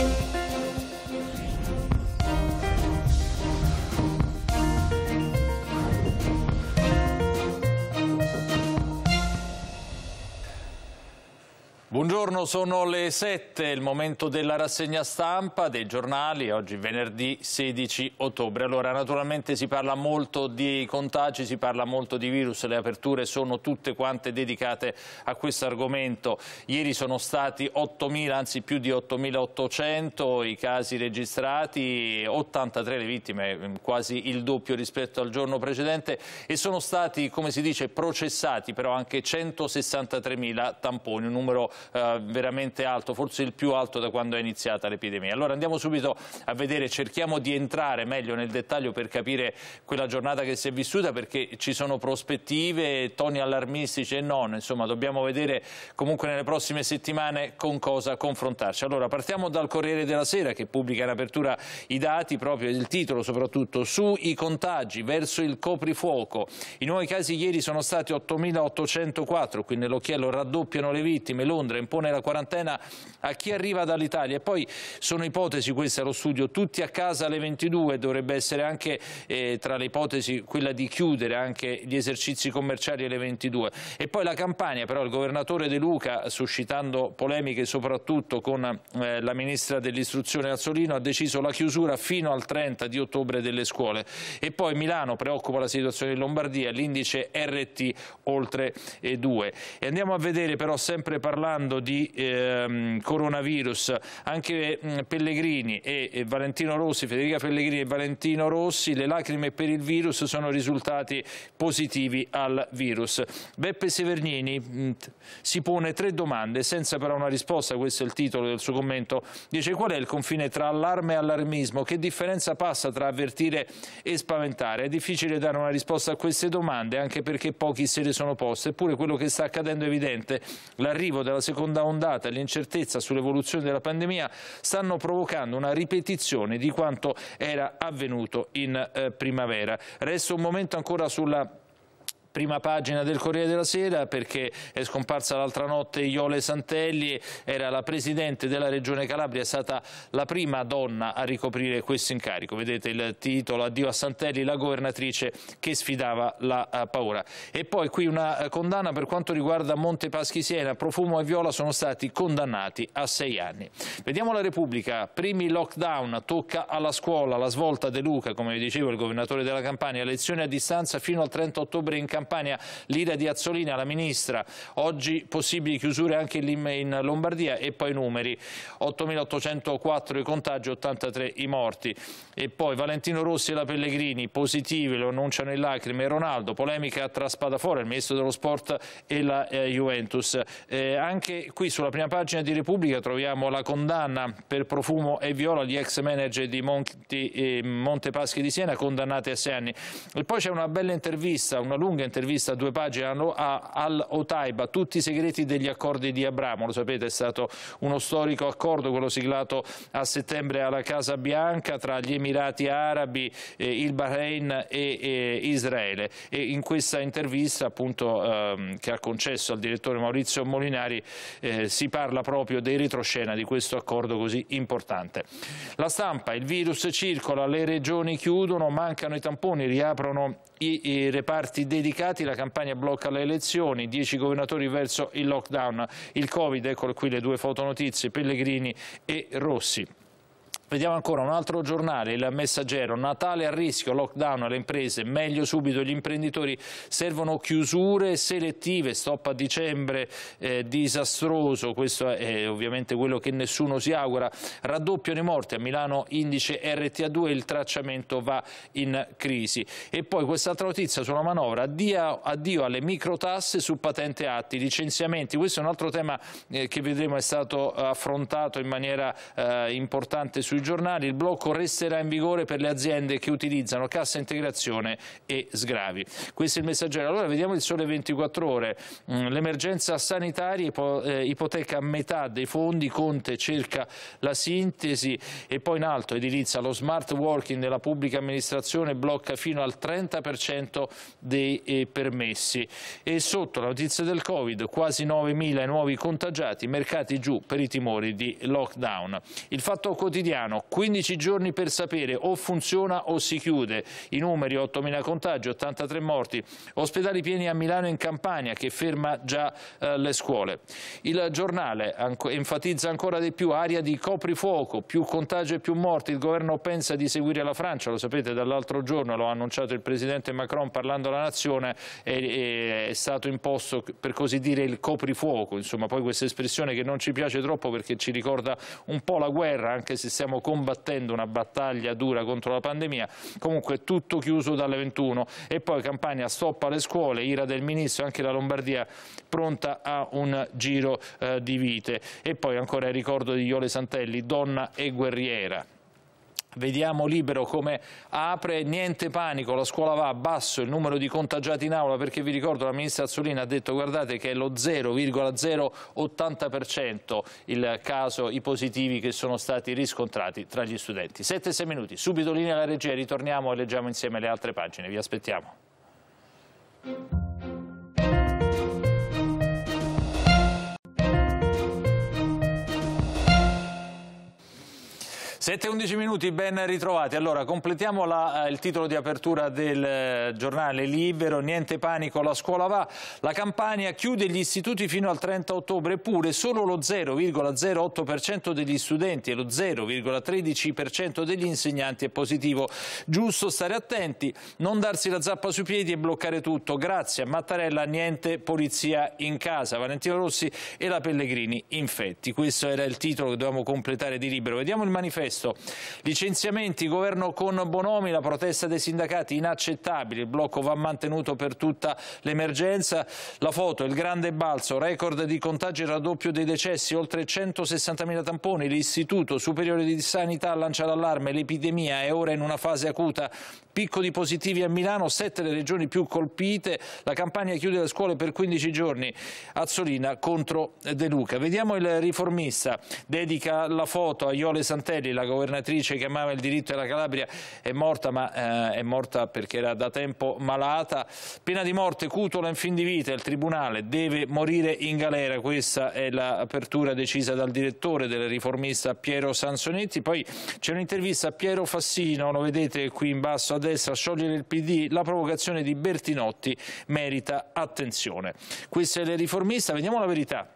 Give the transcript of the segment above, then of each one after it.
Thank you. Buongiorno, sono le 7, il momento della rassegna stampa dei giornali, oggi venerdì 16 ottobre. Allora, naturalmente si parla molto di contagi, si parla molto di virus, le aperture sono tutte quante dedicate a questo argomento. Ieri sono stati 8.000, anzi più di 8.800 i casi registrati, 83 le vittime, quasi il doppio rispetto al giorno precedente e sono stati, come si dice, processati però anche 163.000 tamponi, un numero eh, veramente alto, forse il più alto da quando è iniziata l'epidemia. Allora andiamo subito a vedere, cerchiamo di entrare meglio nel dettaglio per capire quella giornata che si è vissuta perché ci sono prospettive, toni allarmistici e non, insomma dobbiamo vedere comunque nelle prossime settimane con cosa confrontarci. Allora partiamo dal Corriere della Sera che pubblica in apertura i dati, proprio il titolo soprattutto, sui contagi verso il coprifuoco. I nuovi casi ieri sono stati 8.804, qui nell'occhiello raddoppiano le vittime, Londra Londra impone la quarantena a chi arriva dall'Italia. E poi sono ipotesi, queste allo studio, tutti a casa alle 22, dovrebbe essere anche eh, tra le ipotesi quella di chiudere anche gli esercizi commerciali alle 22. E poi la Campania, però il governatore De Luca, suscitando polemiche soprattutto con eh, la ministra dell'istruzione Azzolino, ha deciso la chiusura fino al 30 di ottobre delle scuole. E poi Milano preoccupa la situazione in Lombardia, l'indice RT oltre 2. Eh, e andiamo a vedere però sempre parlando parlando di ehm, coronavirus, anche mh, mm, Pellegrini e, e, Valentino Rossi, Federica Pellegrini e Valentino Rossi, le lacrime per il virus sono risultati positivi al virus. Beppe Severnini mh, mm, si pone tre domande senza però una risposta, questo è il titolo del suo commento, dice qual è il confine tra allarme e allarmismo, che differenza passa tra avvertire e spaventare? È difficile dare una risposta a queste domande anche perché pochi se le sono poste, eppure quello che sta accadendo è evidente, l'arrivo della seconda ondata e l'incertezza sull'evoluzione della pandemia stanno provocando una ripetizione di quanto era avvenuto in eh, primavera. Resta un momento ancora sulla prima pagina del Corriere della Sera perché è scomparsa l'altra notte Iole Santelli, era la Presidente della Regione Calabria, è stata la prima donna a ricoprire questo incarico. Vedete il titolo Addio a Santelli, la governatrice che sfidava la eh, paura. E poi qui una eh, condanna per quanto riguarda Monte Paschi Siena, Profumo e Viola sono stati condannati a sei anni. Vediamo la Repubblica, primi lockdown, tocca alla scuola, la svolta De Luca, come vi dicevo il governatore della Campania, lezioni a distanza fino al 30 ottobre in Campania Campania, l'ira di Azzolina, la ministra, oggi possibili chiusure anche in Lombardia e poi numeri, 8.804 i contagi, 83 i morti. E poi Valentino Rossi e la Pellegrini, positivi, lo annunciano in lacrime, Ronaldo, polemica tra Spadafora, il ministro dello sport e la eh, Juventus. Eh, anche qui sulla prima pagina di Repubblica troviamo la condanna per profumo e viola di ex manager di Monti, eh, Montepaschi di Siena condannati a sei anni. E poi c'è una bella intervista, una lunga intervista, intervista a due pagine a Al-Otaiba, tutti i segreti degli accordi di Abramo, lo sapete è stato uno storico accordo, quello siglato a settembre alla Casa Bianca tra gli Emirati Arabi, eh, il Bahrain e, e Israele e in questa intervista appunto ehm, che ha concesso al direttore Maurizio Molinari eh, si parla proprio dei retroscena di questo accordo così importante. La stampa, il virus circola, le regioni chiudono, mancano i tamponi, riaprono i, i reparti dedicati, la campagna blocca le elezioni, 10 governatori verso il lockdown, il Covid, ecco qui le due fotonotizie, Pellegrini e Rossi. Vediamo ancora un altro giornale, il messaggero, Natale a rischio, lockdown alle imprese, meglio subito gli imprenditori, servono chiusure selettive, stop a dicembre, eh, disastroso, questo è eh, ovviamente quello che nessuno si augura, raddoppio i morti a Milano indice RTA2, il tracciamento va in crisi. E poi quest'altra notizia sulla manovra, addio, addio, alle microtasse su patente atti, licenziamenti, questo è un altro tema eh, che vedremo è stato affrontato in maniera eh, importante sui sui giornali, il blocco resterà in vigore per le aziende che utilizzano cassa integrazione e sgravi. Questo è il messaggero. Allora vediamo il sole 24 ore. Mm, l'emergenza sanitaria eh, ipoteca metà dei fondi, Conte cerca la sintesi e poi in alto edilizia lo smart working della pubblica amministrazione blocca fino al 30% dei eh, permessi. E sotto la notizia del Covid, quasi 9.000 nuovi contagiati, mercati giù per i timori di lockdown. Il fatto quotidiano piano, 15 giorni per sapere o funziona o si chiude. I numeri 8.000 contagi, 83 morti, ospedali pieni a Milano e in Campania che ferma già eh, le scuole. Il giornale enfatizza ancora di più aria di coprifuoco, più contagi e più morti. Il governo pensa di seguire la Francia, lo sapete dall'altro giorno, lo ha annunciato il presidente Macron parlando alla nazione, è, è stato imposto per così dire il coprifuoco, insomma poi questa espressione che non ci piace troppo perché ci ricorda un po' la guerra, anche se siamo combattendo una battaglia dura contro la pandemia, comunque tutto chiuso dalle 21 e poi Campania stoppa le scuole, ira del Ministro, anche la Lombardia pronta a un giro eh, di vite e poi ancora il ricordo di Iole Santelli, donna e guerriera. Vediamo Libero come apre, niente panico, la scuola va, a basso il numero di contagiati in aula perché vi ricordo la ministra Azzolina ha detto guardate che è lo 0,080% il caso, i positivi che sono stati riscontrati tra gli studenti. 7-6 minuti, subito linea alla regia, ritorniamo e leggiamo insieme le altre pagine, vi aspettiamo. 7-11 minuti, ben ritrovati. Allora, completiamo la, eh, il titolo di apertura del eh, giornale Libero, niente panico, la scuola va. La Campania chiude gli istituti fino al 30 ottobre, eppure solo lo 0,08% degli studenti e lo 0,13% degli insegnanti è positivo. Giusto stare attenti, non darsi la zappa sui piedi e bloccare tutto. Grazie a Mattarella, niente polizia in casa. Valentino Rossi e la Pellegrini infetti. Questo era il titolo che dovevamo completare di Libero. Vediamo il manifesto testo. Licenziamenti, governo con Bonomi, la protesta dei sindacati inaccettabile, il blocco va mantenuto per tutta l'emergenza. La foto, il grande balzo, record di contagi, raddoppio dei decessi, oltre 160.000 tamponi, l'Istituto Superiore di Sanità lancia l'allarme, l'epidemia è ora in una fase acuta, picco di positivi a Milano, sette le regioni più colpite, la campagna chiude le scuole per 15 giorni, Azzolina contro De Luca. Vediamo il riformista, dedica la foto a Iole Santelli, la governatrice che amava il diritto della Calabria è morta, ma eh, è morta perché era da tempo malata. Pena di morte, cutola in fin di vita, il Tribunale deve morire in galera. Questa è l'apertura decisa dal direttore del riformista Piero Sansonetti. Poi c'è un'intervista a Piero Fassino, lo vedete qui in basso a destra, sciogliere il PD, la provocazione di Bertinotti merita attenzione. Questa è il riformista, vediamo la verità.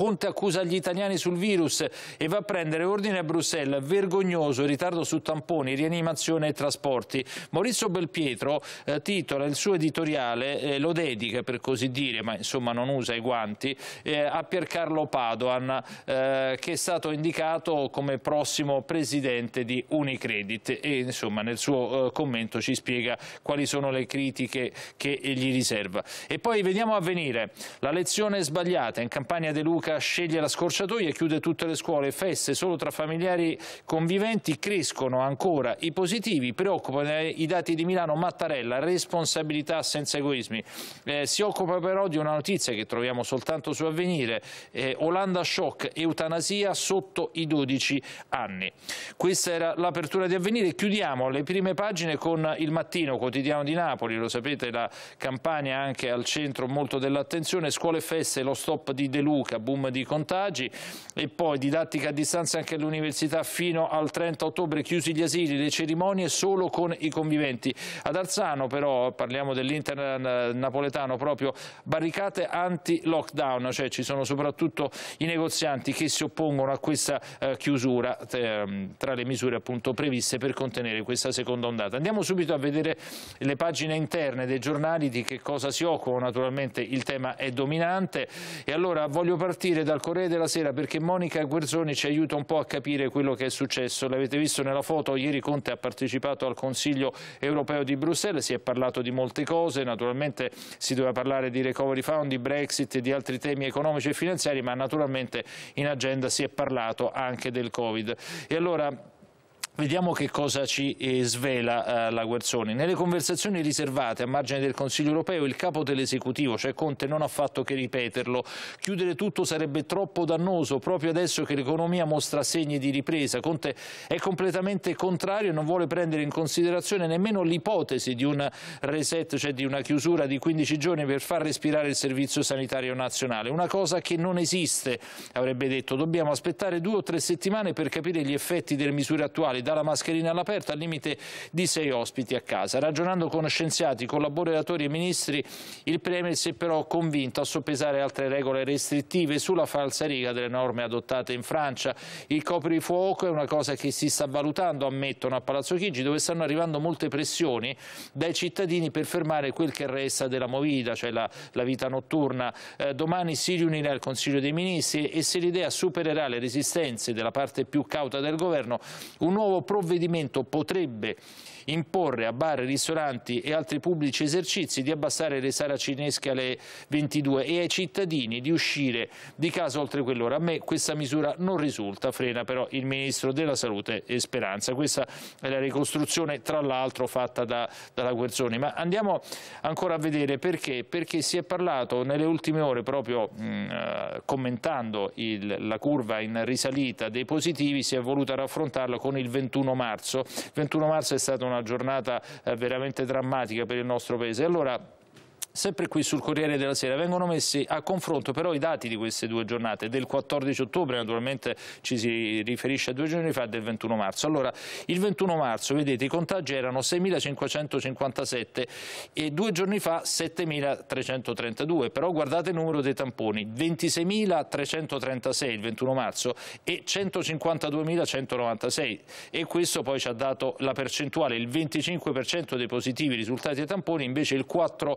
Conte accusa gli italiani sul virus e va a prendere ordine a Bruxelles. Vergognoso, ritardo su tamponi, rianimazione e trasporti. Maurizio Belpietro eh, titola il suo editoriale, eh, lo dedica per così dire, ma insomma non usa i guanti, eh, a Piercarlo Padoan eh, che è stato indicato come prossimo presidente di Unicredit e insomma nel suo eh, commento ci spiega quali sono le critiche che gli riserva. E poi vediamo a venire la lezione sbagliata in campagna De Luca Bocca sceglie la scorciatoia e chiude tutte le scuole, feste solo tra familiari conviventi, crescono ancora i positivi, preoccupano i dati di Milano Mattarella, responsabilità senza egoismi. Eh, si occupa però di una notizia che troviamo soltanto su avvenire, eh, Olanda shock, eutanasia sotto i 12 anni. Questa era l'apertura di avvenire, chiudiamo le prime pagine con il mattino quotidiano di Napoli, lo sapete la campagna anche al centro molto dell'attenzione, scuole e feste, lo stop di De Luca, boom di contagi e poi didattica a distanza anche all'università fino al 30 ottobre chiusi gli asili, le cerimonie solo con i conviventi. Ad Arzano però, parliamo dell'inter napoletano proprio, barricate anti-lockdown, cioè ci sono soprattutto i negozianti che si oppongono a questa eh, chiusura tra le misure appunto previste per contenere questa seconda ondata. Andiamo subito a vedere le pagine interne dei giornali di che cosa si occupano, naturalmente il tema è dominante e allora voglio partire partire dal Corriere della Sera perché Monica Guerzoni ci aiuta un po' a capire quello che è successo. L'avete visto nella foto, ieri Conte ha partecipato al Consiglio europeo di Bruxelles, si è parlato di molte cose, naturalmente si doveva parlare di recovery fund, di Brexit, di altri temi economici e finanziari, ma naturalmente in agenda si è parlato anche del Covid. E allora Vediamo che cosa ci eh, svela eh, la Guerzoni. Nelle conversazioni riservate a margine del Consiglio europeo il capo dell'esecutivo, cioè Conte, non ha fatto che ripeterlo. Chiudere tutto sarebbe troppo dannoso proprio adesso che l'economia mostra segni di ripresa. Conte è completamente contrario e non vuole prendere in considerazione nemmeno l'ipotesi di un reset, cioè di una chiusura di 15 giorni per far respirare il servizio sanitario nazionale. Una cosa che non esiste, avrebbe detto. Dobbiamo aspettare due o tre settimane per capire gli effetti delle misure attuali scuole, dalla mascherina all'aperto al limite di sei ospiti a casa. Ragionando con scienziati, collaboratori e ministri, il Premier si è però convinto a soppesare altre regole restrittive sulla falsariga delle norme adottate in Francia. Il coprifuoco è una cosa che si sta valutando, ammettono a Palazzo Chigi, dove stanno arrivando molte pressioni dai cittadini per fermare quel che resta della movida, cioè la, la vita notturna. Eh, domani si riunirà il Consiglio dei Ministri e se l'idea supererà le resistenze della parte più cauta del governo, un nuovo nuovo provvedimento potrebbe imporre a bar, ristoranti e altri pubblici esercizi di abbassare le sale cinesche alle 22 e ai cittadini di uscire di casa oltre quell'ora. A me questa misura non risulta, frena però il Ministro della Salute e Speranza. Questa è la ricostruzione tra l'altro fatta da, dalla Guerzoni. Ma andiamo ancora a vedere perché, perché si è parlato nelle ultime ore proprio mh, mm, eh, commentando il, la curva in risalita dei positivi, si è voluta raffrontarla con il 21 marzo. Il 21 marzo è stata una una giornata eh, veramente drammatica per il nostro Paese. Allora, Sempre qui sul Corriere della Sera vengono messi a confronto però i dati di queste due giornate, del 14 ottobre, naturalmente ci si riferisce a due giorni fa, del 21 marzo. Allora, il 21 marzo, vedete, i contagi erano 6.557 e due giorni fa 7.332, però guardate il numero dei tamponi, 26.336 il 21 marzo e 152.196 e questo poi ci ha dato la percentuale, il 25% dei positivi risultati ai tamponi, invece il 4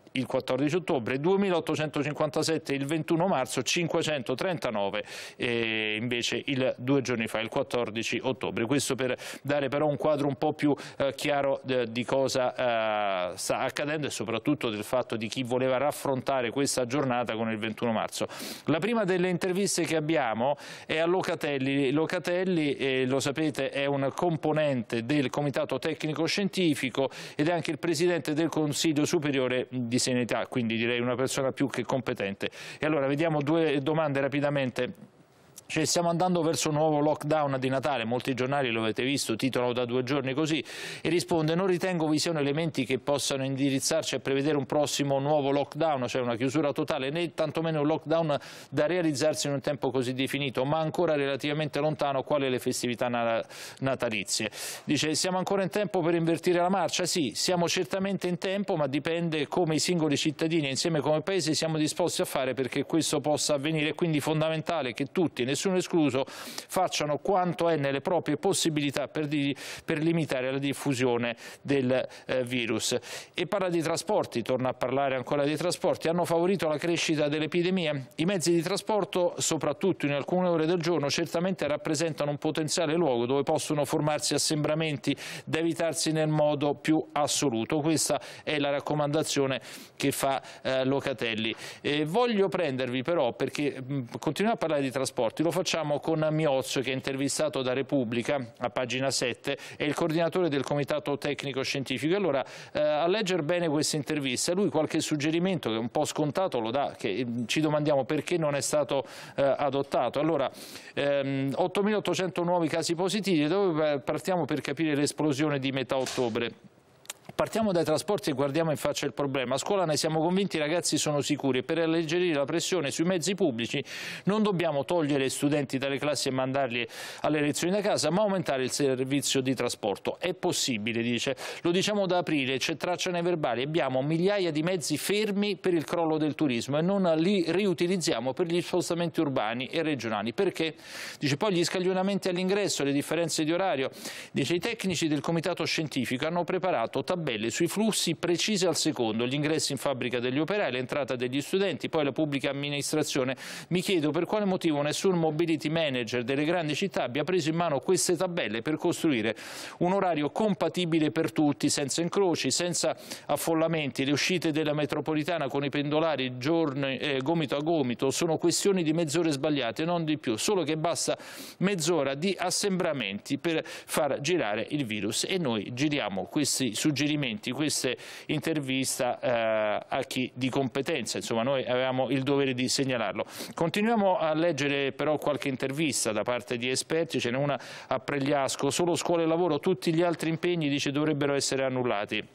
il 14 ottobre, 2857 il 21 marzo, 539 eh, invece il due giorni fa, il 14 ottobre. Questo per dare però un quadro un po' più eh, chiaro eh, di cosa eh, sta accadendo e soprattutto del fatto di chi voleva raffrontare questa giornata con il 21 marzo. La prima delle interviste che abbiamo è a Locatelli. Locatelli, eh, lo sapete, è un componente del Comitato Tecnico Scientifico ed è anche il Presidente del Consiglio Superiore di serenità, quindi direi una persona più che competente. E allora vediamo due domande rapidamente cioè, stiamo andando verso un nuovo lockdown di Natale, molti giornali lo avete visto, titolano da due giorni così, e risponde non ritengo vi siano elementi che possano indirizzarci a prevedere un prossimo nuovo lockdown, cioè una chiusura totale, né tantomeno un lockdown da realizzarsi in un tempo così definito, ma ancora relativamente lontano quale le festività natalizie. Dice siamo ancora in tempo per invertire la marcia? Sì, siamo certamente in tempo, ma dipende come i singoli cittadini insieme come Paese siamo disposti a fare perché questo possa avvenire, è quindi fondamentale che tutti, nessuno nessuno escluso, facciano quanto è nelle proprie possibilità per, di, per limitare la diffusione del eh, virus. E parla di trasporti, torna a parlare ancora dei trasporti, hanno favorito la crescita dell'epidemia. I mezzi di trasporto, soprattutto in alcune ore del giorno, certamente rappresentano un potenziale luogo dove possono formarsi assembramenti da evitarsi nel modo più assoluto. Questa è la raccomandazione che fa eh, Locatelli. Eh, voglio prendervi però, perché continuiamo a parlare di trasporti, lo facciamo con Miozzo che è intervistato da Repubblica a pagina 7 è il coordinatore del comitato tecnico scientifico. Allora eh, a leggere bene questa intervista lui qualche suggerimento che è un po' scontato lo dà che eh, ci domandiamo perché non è stato eh, adottato. Allora ehm, 8.800 nuovi casi positivi dove eh, partiamo per capire l'esplosione di metà ottobre. Partiamo dai trasporti e guardiamo in faccia il problema. A scuola ne siamo convinti, i ragazzi sono sicuri e per alleggerire la pressione sui mezzi pubblici non dobbiamo togliere studenti dalle classi e mandarli alle lezioni da casa, ma aumentare il servizio di trasporto. È possibile, dice. Lo diciamo da aprile, c'è traccia nei verbali, abbiamo migliaia di mezzi fermi per il crollo del turismo e non li riutilizziamo per gli spostamenti urbani e regionali. Perché? Dice poi gli scaglionamenti all'ingresso, le differenze di orario. Dice i tecnici del comitato scientifico hanno preparato tabelle tabelle sui flussi precise al secondo, gli ingressi in fabbrica degli operai, l'entrata degli studenti, poi la pubblica amministrazione. Mi chiedo per quale motivo nessun mobility manager delle grandi città abbia preso in mano queste tabelle per costruire un orario compatibile per tutti, senza incroci, senza affollamenti. Le uscite della metropolitana con i pendolari giorni, eh, gomito a gomito sono questioni di mezz'ora sbagliate, non di più, solo che basta mezz'ora di assembramenti per far girare il virus e noi giriamo questi suggerimenti approfondimenti questa intervista eh, a chi di competenza, insomma noi avevamo il dovere di segnalarlo. Continuiamo a leggere però qualche intervista da parte di esperti, ce n'è una a Pregliasco, solo scuola e lavoro, tutti gli altri impegni dice dovrebbero essere annullati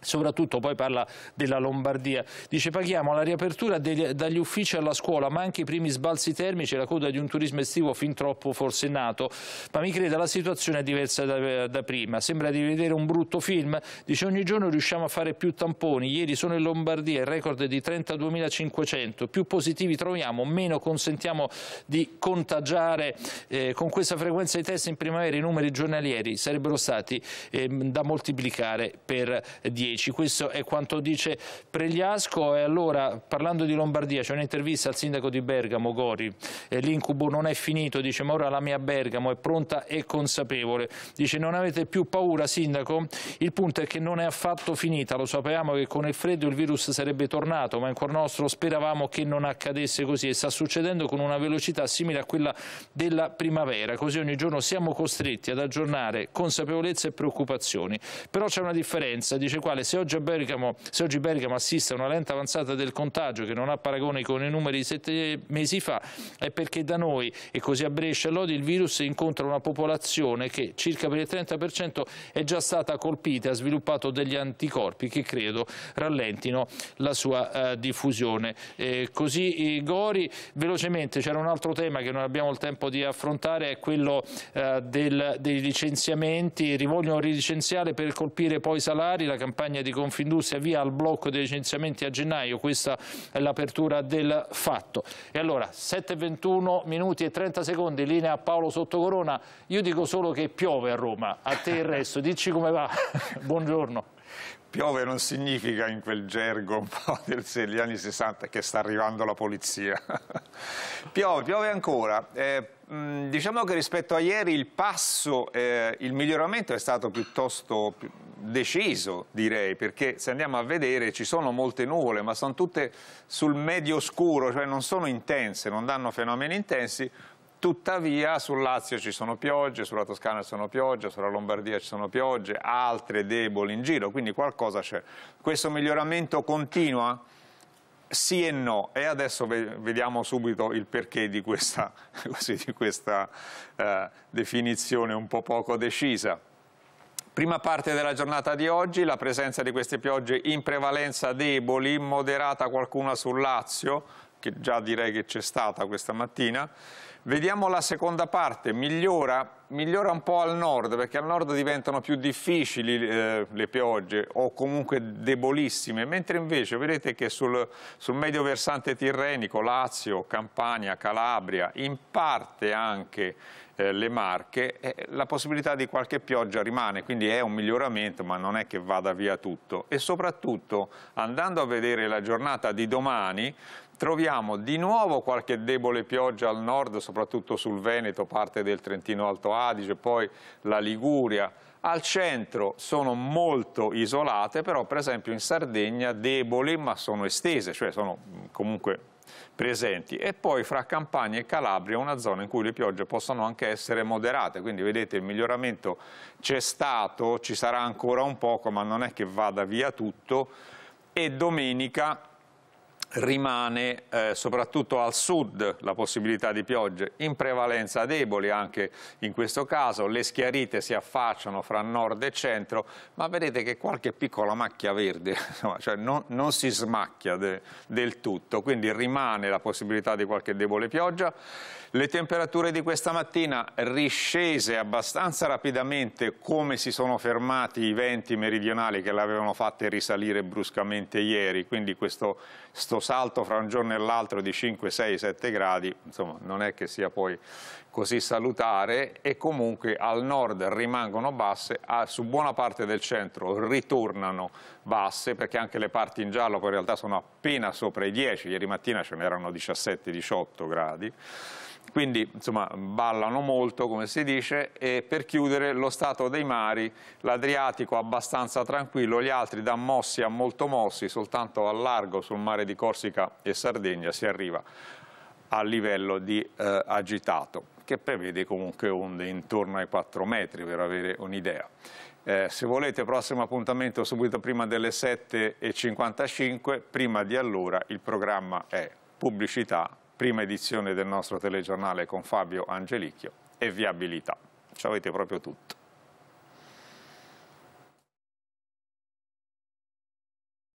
soprattutto poi parla della Lombardia, dice paghiamo la riapertura degli, dagli uffici alla scuola ma anche i primi sbalzi termici la coda di un turismo estivo fin troppo forse nato ma mi creda la situazione è diversa da, da, prima, sembra di vedere un brutto film, dice ogni giorno riusciamo a fare più tamponi, ieri sono in Lombardia il record di 32.500, più positivi troviamo, meno consentiamo di contagiare eh, con questa frequenza di test in primavera i numeri giornalieri sarebbero stati eh, da moltiplicare per 10. 10. Questo è quanto dice Pregliasco e allora parlando di Lombardia c'è un'intervista al sindaco di Bergamo, Gori, l'incubo non è finito, dice ma ora la mia Bergamo è pronta e consapevole. Dice non avete più paura sindaco? Il punto è che non è affatto finita, lo sapevamo che con il freddo il virus sarebbe tornato ma in cuor nostro speravamo che non accadesse così e sta succedendo con una velocità simile a quella della primavera, così ogni giorno siamo costretti ad aggiornare consapevolezza e preoccupazioni. Però c'è una differenza, dice qua generale, se oggi, Bergamo, se oggi Bergamo assiste a una lenta avanzata del contagio che non ha paragone con i numeri di sette mesi fa, è perché da noi e così a Brescia e Lodi il virus incontra una popolazione che circa per il 30% è già stata colpita e ha sviluppato degli anticorpi che credo rallentino la sua eh, diffusione. Eh, così eh, Gori, velocemente c'era un altro tema che non abbiamo il tempo di affrontare, è quello eh, del, dei licenziamenti, vogliono ridicenziare per colpire poi i salari, la campagna campagna di Confindustria via al blocco dei licenziamenti a gennaio, questa è l'apertura del fatto. E allora 7,21 minuti e 30 secondi, linea a Paolo Sottocorona, io dico solo che piove a Roma, a te il resto, dici come va, buongiorno. Piove non significa in quel gergo un po' degli anni 60 che sta arrivando la polizia. piove, piove ancora. Eh, mm, diciamo che rispetto a ieri il passo, eh, il miglioramento è stato piuttosto deciso direi, perché se andiamo a vedere ci sono molte nuvole, ma sono tutte sul medio scuro, cioè non sono intense, non danno fenomeni intensi, Tuttavia sul Lazio ci sono piogge, sulla Toscana ci sono piogge, sulla Lombardia ci sono piogge, altre deboli in giro, quindi qualcosa c'è. Questo miglioramento continua? Sì e no, e adesso vediamo subito il perché di questa, così, di questa eh, definizione un po' poco decisa. Prima parte della giornata di oggi, la presenza di queste piogge in prevalenza deboli, moderata qualcuna sul Lazio, che già direi che c'è stata questa mattina, Vediamo la seconda parte, migliora, migliora, un po' al nord, perché al nord diventano più difficili eh, le piogge o comunque debolissime, mentre invece vedete che sul, sul, medio versante tirrenico, Lazio, Campania, Calabria, in parte anche eh, le Marche, eh, la possibilità di qualche pioggia rimane, quindi è un miglioramento ma non è che vada via tutto. E soprattutto andando a vedere la giornata di domani troviamo di nuovo qualche debole pioggia al nord, soprattutto sul Veneto, parte del Trentino-Alto Adige, poi la Liguria. Al centro sono molto isolate, però per esempio in Sardegna deboli ma sono estese, cioè sono mm, comunque presenti. E poi fra Campania e Calabria una zona in cui le piogge possono anche essere moderate, quindi vedete il miglioramento c'è stato, ci sarà ancora un poco, ma non è che vada via tutto. E domenica rimane eh, soprattutto al sud la possibilità di piogge, in prevalenza deboli anche in questo caso, le schiarite si affacciano fra nord e centro, ma vedete che qualche piccola macchia verde insomma, cioè non, non, si smacchia de, del tutto, quindi rimane la possibilità di qualche debole pioggia. Le temperature di questa mattina riscese abbastanza rapidamente come si sono fermati i venti meridionali che l'avevano fatte risalire bruscamente ieri, quindi questo sto salto fra un giorno e l'altro di 5, 6, 7 gradi, insomma non è che sia poi così salutare e comunque al nord rimangono basse, a, su buona parte del centro ritornano basse perché anche le parti in giallo poi in realtà sono appena sopra i 10, ieri mattina ce n'erano 17-18 gradi. Quindi insomma, ballano molto, come si dice, e per chiudere lo stato dei mari, l'Adriatico abbastanza tranquillo, gli altri da mossi a molto mossi, soltanto a largo sul mare di Corsica e Sardegna si arriva a livello di eh, agitato, che prevede comunque onde intorno ai 4 metri, per avere un'idea. Eh, se volete, prossimo appuntamento subito prima delle 7.55, prima di allora il programma è pubblicità prima edizione del nostro telegiornale con Fabio Angelicchio e viabilità. Ci avete proprio tutto.